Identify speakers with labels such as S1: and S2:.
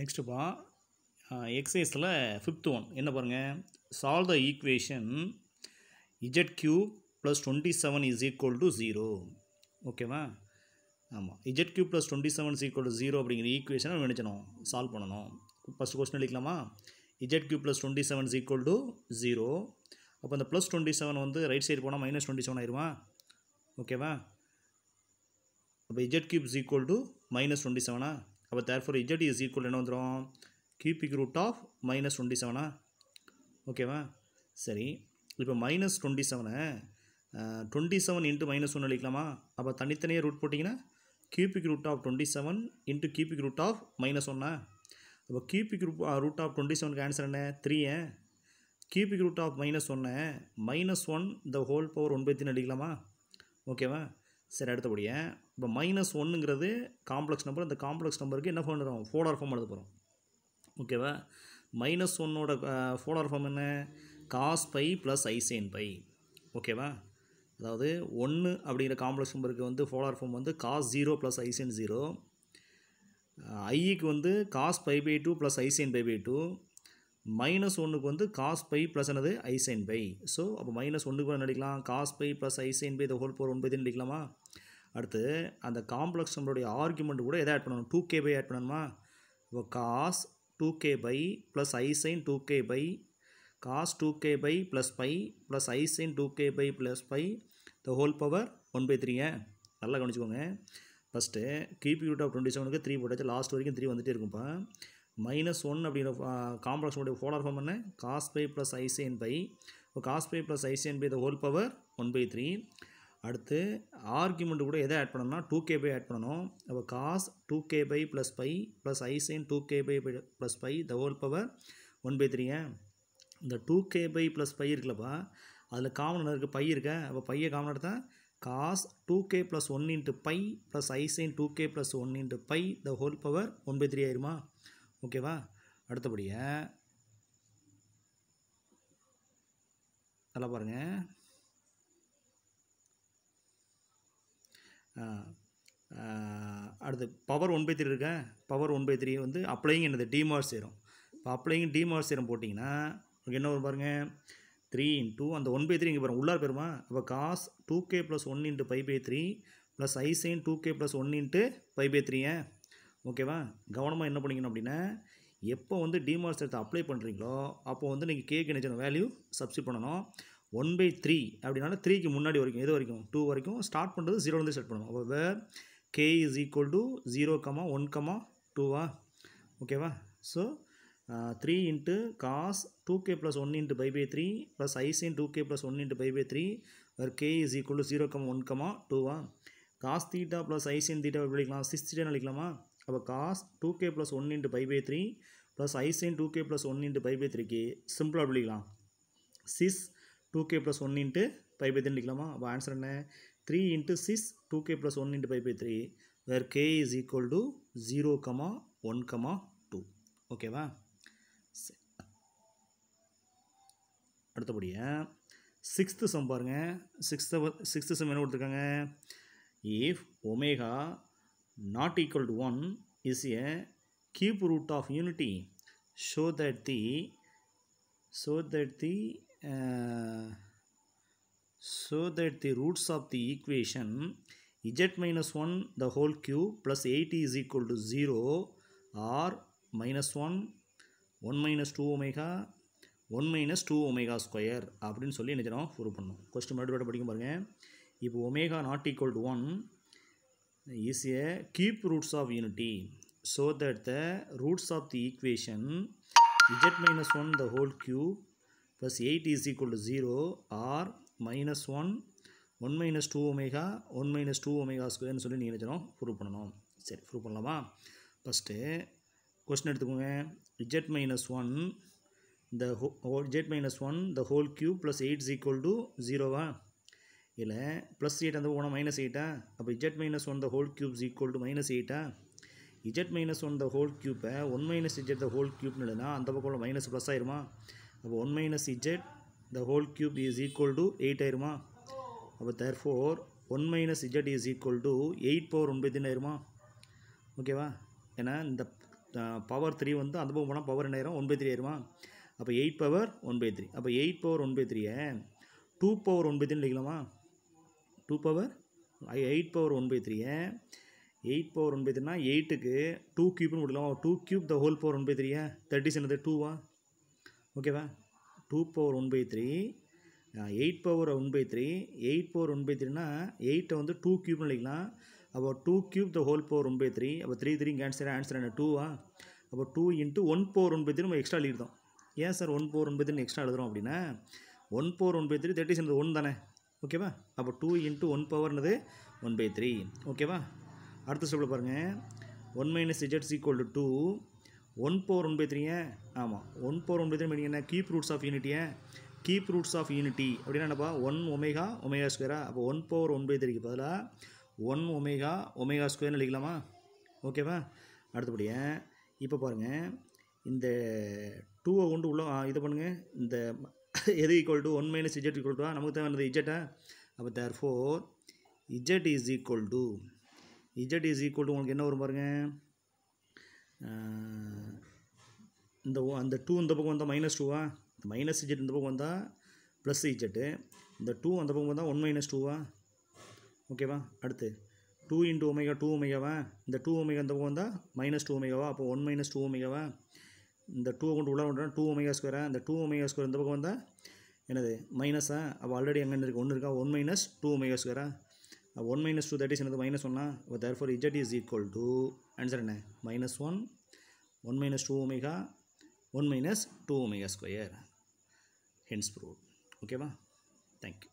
S1: நெக்ஸ்ட்டுப்பா எக்ஸசைஸில் fifth one என்ன பாருங்கள் solve the equation Z cube plus twenty seven is equal to zero ஓகேவா ஆமாம் Z cube plus twenty seven is equal to zero அப்படிங்கிற ஈக்குவேஷனை நினைச்சணும் solve பண்ணணும் ஃபஸ்ட் கொஸ்டின் எழுதிக்கலாமா Z cube plus twenty seven is equal to zero அப்போ அந்த plus twenty seven வந்து ரைட் சைடு போனால் மைனஸ் டுவெண்ட்டி செவன் ஆயிடுவான் ஓகேவா அப்போ Z cube is equal to minus twenty செவனா அப்போ தேர்ஃபோர் இஜட் இஸ் ஈக்குவல் என்ன வந்துடும் cubic root of minus twenty செவனா ஓகேவா சரி இப்போ மைனஸ் டுவெண்ட்டி செவனை டுவெண்ட்டி செவன் இன்ட்டு மைனஸ் ஒன்று அழிக்கலாமா அப்போ தனித்தனியாக ரூட் போட்டிங்கன்னா cubic root of twenty seven into cubic root of minus ஒன்னா அப்போ cubic root root of twenty செவனுக்கு ஆன்சர் என்ன த்ரீயே கியூபிக் ரூட் ஆஃப் மைனஸ் ஒன்று minus one the whole power one by த்ரீன்னு அடிக்கலாமா ஓகேவா சரி அடுத்தபடியாக இப்போ மைனஸ் ஒன்றுங்கிறது காம்ப்ளெக்ஸ் நம்பர் அந்த காம்ப்ளெக்ஸ் நம்பருக்கு என்ன பண்ணுறோம் ஃபோலார் ஃபார்ம் எழுத போகிறோம் ஓகேவா மைனஸ் ஒன்னோட ஃபோலார் ஃபார்ம் என்ன cos pi plus i sin pi ஓகேவா அதாவது ஒன்று அப்படிங்கிற காம்ப்ளெக்ஸ் நம்பருக்கு வந்து ஃபோலார் ஃபார்ம் வந்து cos zero plus i sin zero ஐக்கு வந்து cos pi by two plus i sin pi by two minus ஒன்றுக்கு வந்து காஸ் பை ப்ளஸ் என்னது ஐசைன் பை ஸோ அப்போ மைனஸ் ஒன்றுக்கு என்ன நடிக்கலாம் cos pi plus i sin pi இதை ஹோல் பவர் ஒன்பது நடிக்கலாமா அடுத்து அந்த காம்ப்ளெக்ஸ் நம்மளுடைய ஆர்குமெண்ட் கூட எதை ஆட் பண்ணணும் டூ கே பை ஆட் பண்ணணுமா இப்போ cos two K pi plus i sin two K pi cos two K pi plus pi plus i sin two K pi plus pi the whole power one by த்ரீங்க நல்லா கவனிச்சுக்கோங்க first cubic root of twenty செவனுக்கு three போட்டாச்சு last வரைக்கும் three வந்துகிட்டே இருக்கும்ப்பா minus one அப்படிங்கிற உடைய போலார் ஃபார்ம் என்ன cos pi plus i sin pi இப்போ cos pi plus i sin pi the whole power one by three அடுத்து ஆர்குமெண்ட் கூட எதை ஆட் பண்ணணும்னா டூ கே பை ஆட் பண்ணணும் அப்போ cos two K pi plus pi plus i sin two K pi plus pi the whole power one by three இந்த two K pi plus pi இருக்குல்லப்பா அதில் common இருக்குது pi இருக்க அப்போ பையை காமன் எடுத்தால் cos two K plus one into pi plus i sin two K plus one into pi the whole power one by three ஆயிருமா ஓகேவா அடுத்தபடியாக நல்லா பாருங்கள் அடுத்து பவர் ஒன் பை த்ரீ இருக்க பவர் ஒன் பை த்ரீ வந்து அப்ளைங் என்னது டிமார்ஸ் சேரும் இப்போ அப்ளைங் டிமார்ஸ் சேரும் போட்டிங்கன்னா உங்களுக்கு என்ன வரும் பாருங்கள் த்ரீ இன்ட்டு அந்த ஒன் பை த்ரீ இங்கே பாருங்கள் உள்ளார் பெருமா அப்போ cos two K plus one into pi by three plus i sin two K plus one into pi by three ஓகேவா கவனமாக என்ன பண்ணிக்கணும் அப்படின்னா எப்போ வந்து டிமார்ஸ் எடுத்து அப்ளை பண்ணுறீங்களோ அப்போ வந்து நீங்கள் கேக்கு நினைச்சு வேல்யூ சப்ஸ்டியூட் பண்ணணும் ஒன் பை த்ரீ அப்படின்னா த்ரீக்கு முன்னாடி வரைக்கும் எது வரைக்கும் டூ வரைக்கும் ஸ்டார்ட் பண்ணுறது ஜீரோலேருந்து செட் பண்ணணும் அப்போ K is equal to zero comma one comma டூவா ஓகேவா so three into cos two K plus one into pi by three plus i sin two K plus one into pi by three where K is equal to zero comma one comma டூவா cos theta plus i sin theta எப்படி எழுதிக்கலாம் சிக்ஸ் தீட்டான்னு எழுதிக்கலாமா அப்போ cos two K plus one into pi by three plus i sin two K plus one into pi by த்ரீக்கு சிம்பிளாக அப்படிக்கலாம் cis two K plus one into pi by three அப்போ ஆன்சர் என்ன three into cis two K plus one into pi by three where K is equal to zero comma one comma two ஓகேவா அடுத்தபடியாக sixth sum பாருங்கள் sixth sixth sum என்ன கொடுத்துருக்காங்க if omega not equal to 1 is a cube root of unity so that the so that the uh, so that the roots of the equation z minus 1 the whole cube plus 80 is equal to 0 or minus 1 1 minus 2 omega 1 minus 2 omega square அப்படின்னு சொல்லி நினைக்கிறோம் prove பண்ணோம் question மறுபடியும் படிக்கும் பாருங்கள் இப்போ omega not equal to one is a cube roots of unity so that the roots of the equation z minus 1 the whole cube plus 8 is equal to 0 or minus 1 1 minus 2 omega 1 minus 2 omega ஸ்கொயர்னு சொல்லி நீங்கள் நினைச்சிடும் prove பண்ணணும் சரி prove பண்ணலாமா first question எடுத்துக்கோங்க z minus 1 the whole z minus 1 the whole cube plus 8 is equal to 0 வா இல்லை plus eight அந்த போனால் மைனஸ் எயிட்டா அப்போ z minus one the whole cubes equal to minus எயிட்டா z minus one the whole க்யூப்பை one minus z the whole க்யூப்னு இல்லைனா அந்த பக்கம் மைனஸ் ப்ளஸ் ஆயிருமா அப்போ one minus z the whole cube is equal to eight ஆயிருமா அப்போ therefore one minus z is equal to eight power ஒன்பதுன்னு தின் ஆயிருமா ஓகேவா ஏன்னா இந்த பவர் த்ரீ வந்து அந்த பக்கம் போனால் பவர் என்ன ஆயிரும் ஒன் பை த்ரீ ஆயிருமா அப்போ eight power one by three அப்போ எயிட் பவர் ஒன் பை த்ரீயை டூ பவர் ஒன் பை த்ரீன்னு two power eight power one by three eight power one by த்ரீனா எயிட்டுக்கு டூ க்யூப்னு விடலாமா two cube the whole power one by த்ரீயா thirty சென்னது டூவா ஓகேவா two power one by three eight power one by three eight power one by த்ரீனா எயிட்டை வந்து டூ க்யூப்னு எழுதிக்கலாம் அப்போ two cube the whole power one by three அப்போ த்ரீ த்ரீ கேன்சர் ஆன்சர் என்ன டூவா அப்போ two into one power one by three நம்ம எக்ஸ்ட்ரா எழுதிடுதோம் ஏன் sir one power one by three extra எழுதுறோம் அப்படின்னா one power one by three thirty சென்னது ஒன் தானே ஓகேவா அப்போ டூ இன்ட்டு ஒன் பவர்னது ஒன் பை த்ரீ ஓகேவா அடுத்த சொல்ல பாருங்கள் one minus z equal to two one power one by three ஆமாம் one power one by three meaning என்ன கீப் ரூட்ஸ் ஆஃப் யூனிட்டியை கீப் ரூட்ஸ் ஆஃப் யூனிட்டி அப்படின்னா என்னப்பா ஒன் ஒமேகா ஒமேகா ஸ்கொயரா அப்போ ஒன் பவர் ஒன் பை த்ரீக்கு பதிலாக one omega omega ஸ்கொயர்னு எழுதிக்கலாமா ஓகேவா அடுத்தபடியே இப்போ பாருங்கள் இந்த டூவை கொண்டு உள்ள இது பண்ணுங்கள் இந்த எது equal to one minus z equal to நமக்கு தான் வந்தது இஜெட்டா அப்போ therefore z is equal to z is equal to உங்களுக்கு என்ன வரும் பாருங்கள் இந்த அந்த டூ இந்த பக்கம் வந்தால் மைனஸ் டூவா மைனஸ் இஜெட் இந்த பக்கம் வந்தால் ப்ளஸ் இஜெட்டு இந்த டூ அந்த பக்கம் வந்தால் ஒன் மைனஸ் டூவா ஓகேவா அடுத்து டூ இன்ட்டு ஒமேகா டூ ஒமேகாவா இந்த டூ ஒமேகா அந்த பக்கம் வந்தால் மைனஸ் டூ ஒமேகாவா அப்போ ஒன் மைனஸ் டூ ஒமேகாவா இந்த டூ கொண்டு உள்ள பண்ணுறோம் டூ ஒமையா ஸ்கொயராக இந்த டூ ஒமையா ஸ்கொயர் இந்த பக்கம் வந்தால் என்னது மைனஸா அப்போ ஆல்ரெடி அங்கே இருக்குது ஒன்று இருக்கா ஒன் மைனஸ் டூ ஒமேகா ஸ்கொயரா ஒன் மைனஸ் டூ தேர்ட்டி என்னது மைனஸ் ஒன்னா அப்போ therefore z is equal to answer என்ன minus one one minus two omega one minus two omega square hence prove ஓகேவா தேங்க்யூ